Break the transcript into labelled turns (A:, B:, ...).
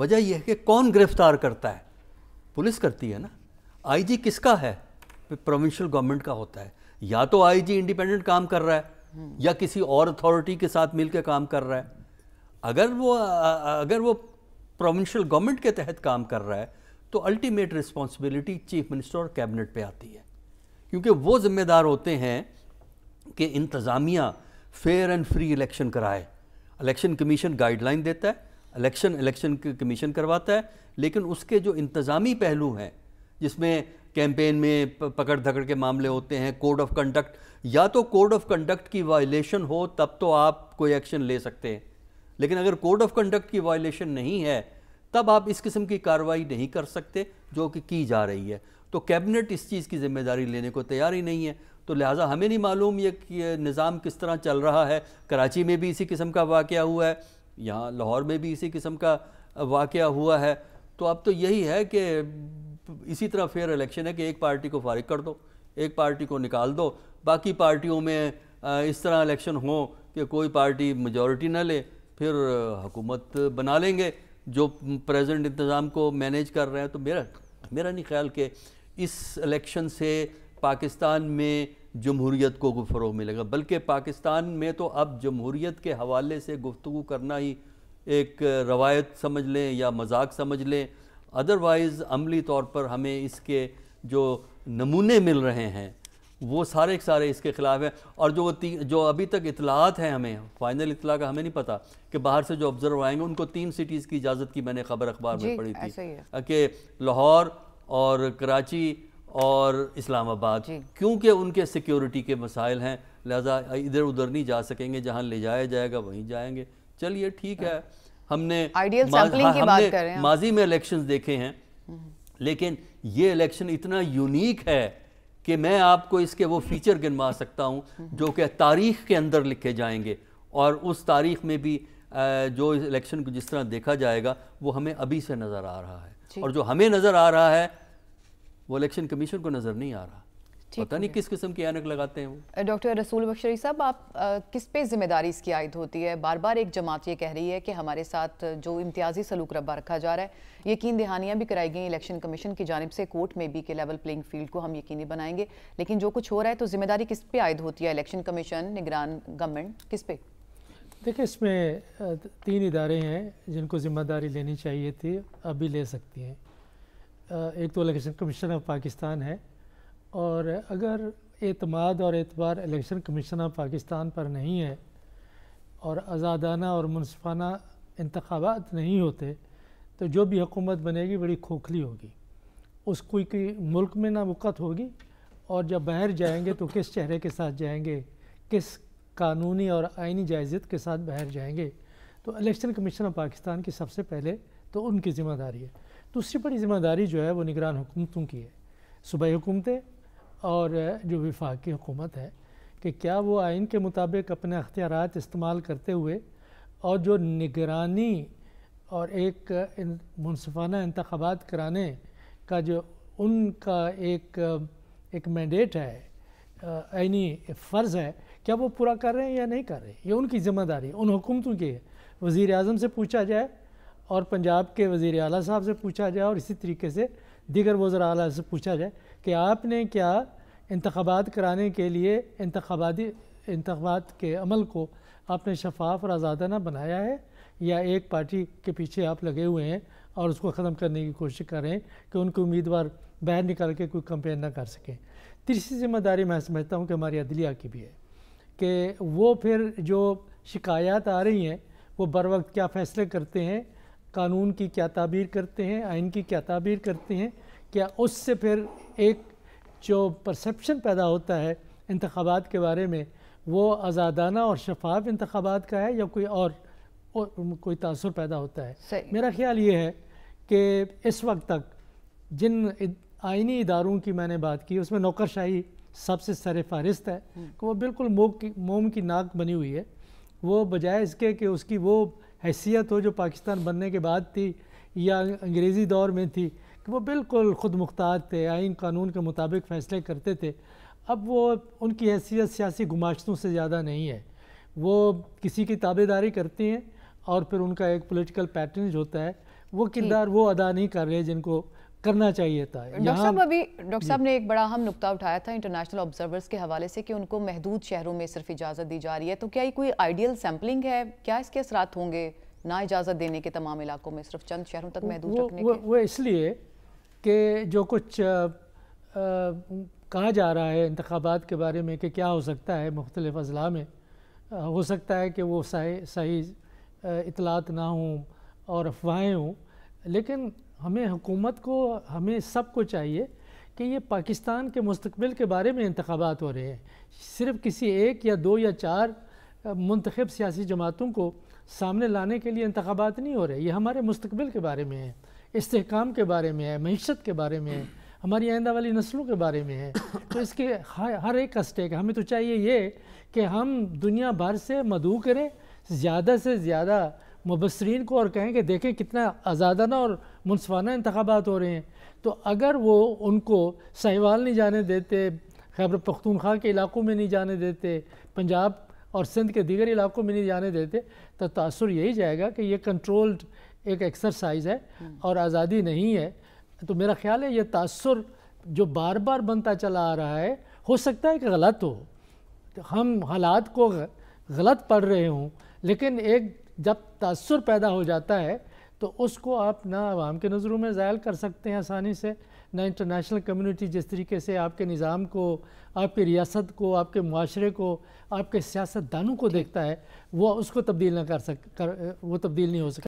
A: वजह यह है कि कौन गिरफ्तार करता है पुलिस करती है ना आईजी किसका है प्रोविंशियल गवर्नमेंट का होता है या तो आईजी इंडिपेंडेंट काम कर रहा है या किसी और अथॉरिटी के साथ मिलकर काम कर रहा है अगर वो अगर वो प्रोविंशियल गवर्नमेंट के तहत काम कर रहा है तो अल्टीमेट रिस्पॉन्सिबिलिटी चीफ मिनिस्टर और कैबिनेट पर आती है क्योंकि वो जिम्मेदार होते हैं कि इंतज़ामिया फेयर एंड फ्री इलेक्शन कराए इलेक्शन कमीशन गाइडलाइन देता है इलेक्शन इलेक्शन कमीशन करवाता है लेकिन उसके जो इंतज़ामी पहलू हैं जिसमें कैंपेन में पकड़ धकड़ के मामले होते हैं कोड ऑफ कंडक्ट या तो कोड ऑफ कंडक्ट की वायलेशन हो तब तो आप कोई एक्शन ले सकते हैं लेकिन अगर कोड ऑफ कंडक्ट की वायलेशन नहीं है तब आप इस किस्म की कार्रवाई नहीं कर सकते जो कि की जा रही है तो कैबिनेट इस चीज़ की जिम्मेदारी लेने को तैयार ही नहीं है तो लिहाजा हमें नहीं मालूम ये, ये निज़ाम किस तरह चल रहा है कराची में भी इसी किस्म का वाक़ हुआ है यहाँ लाहौर में भी इसी किस्म का वाक़ हुआ है तो अब तो यही है कि इसी तरह फेयर इलेक्शन है कि एक पार्टी को फारिग कर दो एक पार्टी को निकाल दो बाकी पार्टियों में इस तरह इलेक्शन हो कि कोई पार्टी मेजोरिटी ना ले फिर हुकूमत बना लेंगे जो प्रेजेंट इंतज़ाम को मैनेज कर रहे हैं तो मेरा मेरा नहीं ख्याल कि इस इलेक्शन से पाकिस्तान में जमहूरीत को फ़रोग मिलेगा बल्कि पाकिस्तान में तो अब जमहूरीत के हवाले से गुफ्तु करना ही एक रवायत समझ लें या मजाक समझ लें अदरवाइज़ अमली तौर पर हमें इसके जो नमूने मिल रहे हैं वो सारे के सारे इसके ख़िलाफ़ हैं और जो जो अभी तक इतलात हैं हमें फ़ाइनल इतला का हमें नहीं पता कि बाहर से जो ऑब्ज़र्व आएंगे उनको तीन सिटीज़ की इजाज़त की मैंने ख़बर अखबार में पढ़ी थी कि लाहौर और कराची और इस्लामाबाद क्योंकि उनके सिक्योरिटी के मसाइल हैं लिहाजा इधर उधर नहीं जा सकेंगे जहाँ ले जाया जाएगा वहीं जाएंगे चलिए ठीक है हमने आइडियल सैंपलिंग हाँ, की बात कर रहे हैं माजी में इलेक्शंस देखे हैं लेकिन ये इलेक्शन इतना यूनिक है कि मैं आपको इसके वो फीचर गिनवा सकता हूँ जो कि तारीख के अंदर लिखे जाएंगे और उस तारीख में भी जो इलेक्शन को जिस तरह देखा जाएगा वो हमें अभी से नज़र आ रहा है और जो हमें नज़र आ रहा है वो इलेक्शन कमीशन को नज़र नहीं आ रहा पता नहीं किस किस्म की एनक लगाते हैं वो डॉक्टर रसूल बख्शरी साहब आप आ, किस पे जिम्मेदारी इसकी आयद होती है बार बार एक जमात ये कह रही है कि हमारे साथ जो इम्तियाजी सलूक रबा रखा जा रहा है यकीन दहानियाँ भी कराई गई इलेक्शन कमीशन की जानब से कोर्ट में भी के लेवल प्लेइंग फील्ड को हम यकीनी बनाएंगे लेकिन जो कुछ हो रहा है तो जिम्मेदारी किस पे आयद होती है इलेक्शन कमीशन निगरान गवर्नमेंट किस पे
B: देखिए इसमें तीन इदारे हैं जिनको जिम्मेदारी लेनी चाहिए थी अभी ले सकती हैं एक तो इलेक्शन कमीशन ऑफ पाकिस्तान है और अगर एतमाद और एतबार इलेक्शन कमीशन ऑफ पाकिस्तान पर नहीं है और आज़ादाना और मुनफाना इंतबात नहीं होते तो जो भी हुकूमत बनेगी बड़ी खोखली होगी कोई की मुल्क में ना वक़त होगी और जब बाहर जाएंगे तो किस चेहरे के साथ जाएंगे किस कानूनी और आइनी जायज़त के साथ बाहर जाएंगे तो इलेक्शन कमीशन ऑफ पाकिस्तान की सबसे पहले तो उनकी ज़िम्मेदारी है दूसरी बड़ी ज़िम्मेदारी जो है वो निगरान हुकूमतों की है सूबाई हुकूमतें और जो विफाकी हुकूमत है कि क्या वो आइन के मुताबिक अपने अख्तियार इस्तेमाल करते हुए और जो निगरानी और एक मुनफाना इंतबात कराने का जो उनका एक एक मैंडेट है आइनी फ़र्ज़ है क्या वो पूरा कर रहे हैं या नहीं कर रहे ये उनकी ज़िम्मेदारी उन हुकूमतों की है वज़ी अजम से पूछा जाए और पंजाब के वज़ी अला साहब से पूछा जाए और इसी तरीके से दीगर वज़र अली से पूछा जाए कि आपने क्या इंतबात कराने के लिए इंतबाती इंतबात के अमल को आपने शफाफ और आज़ादाना बनाया है या एक पार्टी के पीछे आप लगे हुए हैं और उसको ख़त्म करने की कोशिश कर रहे हैं कि उनके उम्मीदवार बाहर निकाल के कोई कंपेयर ना कर सकें तीसरी जिम्मेदारी मैं समझता हूँ कि हमारी अदलिया की भी है कि वो फिर जो शिकायत आ रही हैं वो बर वक्त क्या फ़ैसले करते हैं कानून की क्या ताबीर करते हैं आइन की क्या ताबीर करते हैं क्या उससे फिर एक जो परसेप्शन पैदा होता है इंतबात के बारे में वो आज़ादाना और शफाफ इंतबात का है या कोई और, और कोई तसर पैदा होता है मेरा ख्याल ये है कि इस वक्त तक जिन आइनी इदारों की मैंने बात की उसमें नौकरशाही सबसे सर फहरिस्त है हम्म। वो बिल्कुल की मोम की नाक बनी हुई है वो बजाय इसके कि उसकी वो हैसियत हो जो पाकिस्तान बनने के बाद थी या अंग्रेज़ी दौर में थी कि वो बिल्कुल ख़ुद मुख्तार थे आइन कानून के मुताबिक फ़ैसले करते थे अब वो उनकी हैसियत सियासी गुमाशतों से ज़्यादा नहीं है वो किसी की ताबेदारी करती हैं और फिर उनका एक पोलिटिकल पैटर्न जो होता है वो किरदार वो अदा नहीं कर रहे जिनको करना चाहिए था डॉक्टर साहब
A: अभी डॉक्टर साहब ने एक बड़ा अहम नुकता उठाया था इंटरनेशनल ऑब्जर्वर्स के हवाले से कि उनको महदूद शहरों में सिर्फ इजाज़त दी जा रही है तो क्या ये कोई आइडियल सैम्पलिंग है क्या इसके असर होंगे ना इजाज़त देने के तमाम इलाकों में सिर्फ चंद शहरों तक महदूद रखने
B: वो, के वो इसलिए कि जो कुछ कहा जा रहा है इंतबात के बारे में कि क्या हो सकता है मुख्तलिफ अजला में आ, हो सकता है कि वो सही इतलात ना हों और अफवाहें हों लेकिन हमें हुकूमत को हमें सबको चाहिए कि ये पाकिस्तान के मुस्तबिल के बारे में इंतबात हो रहे हैं सिर्फ किसी एक या दो या चार मंतखब सियासी जमातों को सामने लाने के लिए इंतबात नहीं हो रहे ये हमारे मुस्तबिल के बारे में है इसकाम के बारे में है मीशत के बारे में है हमारी आइंदा वाली नस्लों के बारे में है तो इसके हर एक का स्टेक हमें तो चाहिए ये कि हम दुनिया भर से मदू करें ज़्यादा से ज़्यादा मुबसरीन को और कहें कि देखें कितना आज़ादाना और मुनसफाना इंतबात हो रहे हैं तो अगर वो उनको सहवाल नहीं जाने देते खैबर पख्तूनख्वा के इलाकों में नहीं जाने देते पंजाब और सिंध के दीगर इलाकों में नहीं जाने देते तो तसर यही जाएगा कि ये कंट्रोल्ड एक एक्सरसाइज है हम्म। और आज़ादी नहीं है तो मेरा ख्याल है ये तसर जो बार बार बनता चला आ रहा है हो सकता है कि गलत हो हम हालात को गलत पढ़ रहे हों लेकिन एक जब तसर पैदा हो जाता है तो उसको आप ना आवाम के नज़रों में ज़ायल कर सकते हैं आसानी से ना इंटरनेशनल कम्युनिटी जिस तरीके से आपके निज़ाम को आपकी रियासत को आपके माशरे को आपके सियासतदानों को देखता है वो उसको तब्दील ना कर सक कर वो तब्दील नहीं हो सकता